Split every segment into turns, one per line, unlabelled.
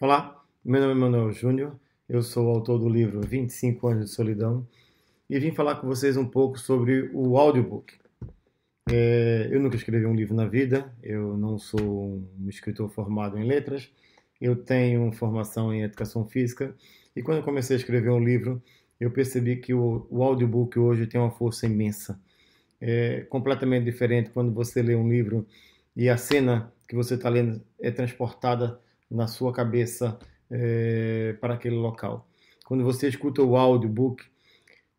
Olá, meu nome é Manuel Júnior, eu sou autor do livro 25 anos de solidão e vim falar com vocês um pouco sobre o audiobook. É, eu nunca escrevi um livro na vida, eu não sou um escritor formado em letras, eu tenho formação em educação física e quando eu comecei a escrever um livro, eu percebi que o, o audiobook hoje tem uma força imensa. É completamente diferente quando você lê um livro e a cena que você está lendo é transportada na sua cabeça é, para aquele local. Quando você escuta o audiobook,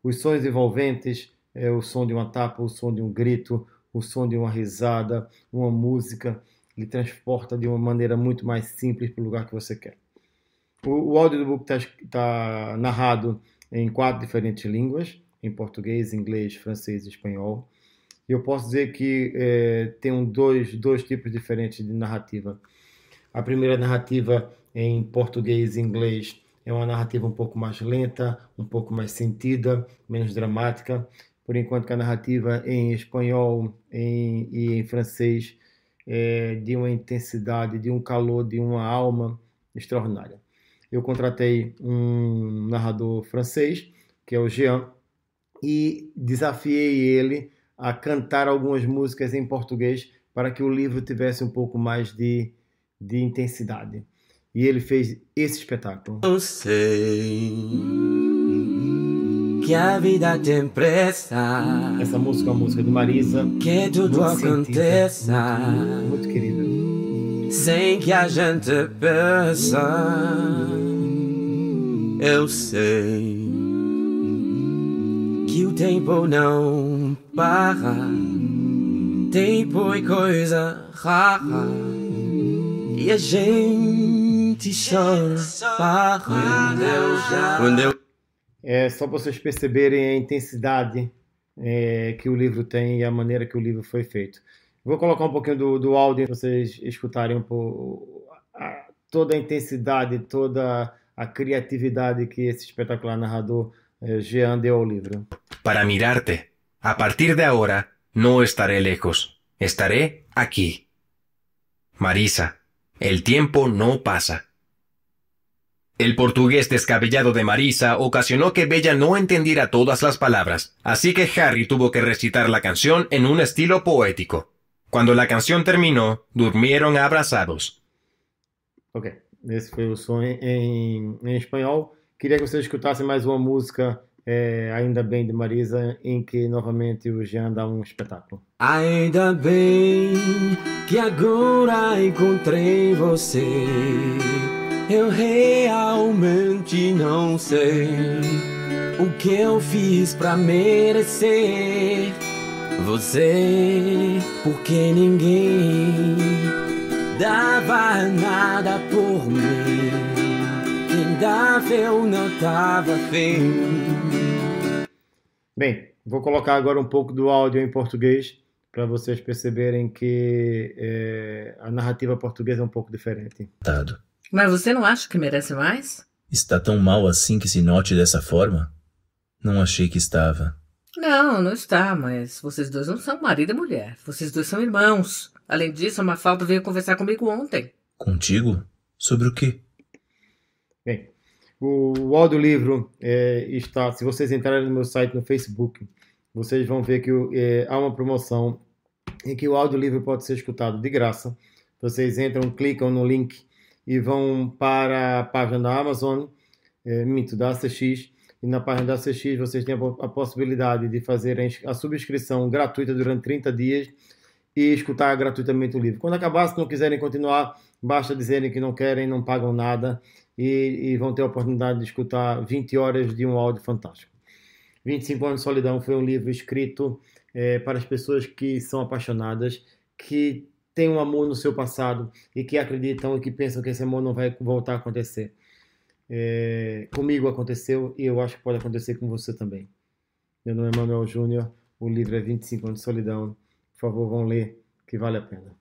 os sons envolventes, é, o som de uma tapa, o som de um grito, o som de uma risada, uma música, lhe transporta de uma maneira muito mais simples para o lugar que você quer. O, o audiobook está tá narrado em quatro diferentes línguas, em português, inglês, francês e espanhol. Eu posso dizer que é, tem dois, dois tipos diferentes de narrativa a primeira narrativa em português e inglês é uma narrativa um pouco mais lenta, um pouco mais sentida, menos dramática, por enquanto que a narrativa é em espanhol em, e em francês é de uma intensidade, de um calor, de uma alma extraordinária. Eu contratei um narrador francês, que é o Jean, e desafiei ele a cantar algumas músicas em português para que o livro tivesse um pouco mais de de intensidade. E ele fez esse espetáculo. Eu sei que a vida tem pressa. Essa música é uma música de Marisa.
Que tudo muito aconteça. Muito, muito querida. Sem que a gente peça. Eu sei que o tempo não para. Tempo e coisa rara. E a
gente chora quando eu já. Quando eu... É só vocês perceberem a intensidade é, que o livro tem e a maneira que o livro foi feito. Vou colocar um pouquinho do, do áudio para vocês escutarem um pouco a, toda a intensidade, toda a criatividade que esse espetacular narrador é, Jean deu ao livro. Para mirarte, a partir de agora não estarei lejos, estarei aqui Marisa, El tiempo no pasa. El portugués descabellado de Marisa ocasionó que Bella no entendiera todas las palabras, así que Harry tuvo que recitar la canción en un estilo poético. Cuando la canción terminó, durmieron abrazados. Ok, ese fue el que ustedes música é, ainda bem de Marisa, em que novamente o Jean dá um espetáculo.
Ainda bem que agora encontrei você. Eu realmente não sei o que eu fiz pra merecer você, porque ninguém dava nada
por mim agradável, não tava bem. Bem, vou colocar agora um pouco do áudio em português para vocês perceberem que é, a narrativa portuguesa é um pouco diferente. Mas você não acha que merece mais?
Está tão mal assim que se note dessa forma? Não achei que estava.
Não, não está, mas vocês dois não são marido e mulher. Vocês dois são irmãos. Além disso, a Mafalda veio conversar comigo ontem. Contigo? Sobre o quê? Bem, o, o é, está, se vocês entrarem no meu site no Facebook, vocês vão ver que é, há uma promoção em que o audiolivro pode ser escutado de graça. Vocês entram, clicam no link e vão para a página da Amazon, é, da ACX, e na página da CX vocês têm a possibilidade de fazer a subscrição gratuita durante 30 dias e escutar gratuitamente o livro. Quando acabar, se não quiserem continuar, basta dizerem que não querem, não pagam nada e, e vão ter a oportunidade de escutar 20 horas de um áudio fantástico. 25 anos de solidão foi um livro escrito é, para as pessoas que são apaixonadas, que têm um amor no seu passado e que acreditam e que pensam que esse amor não vai voltar a acontecer. É, comigo aconteceu e eu acho que pode acontecer com você também. Meu nome é Manuel Júnior, o livro é 25 anos de solidão. Por favor, vão ler, que vale a pena.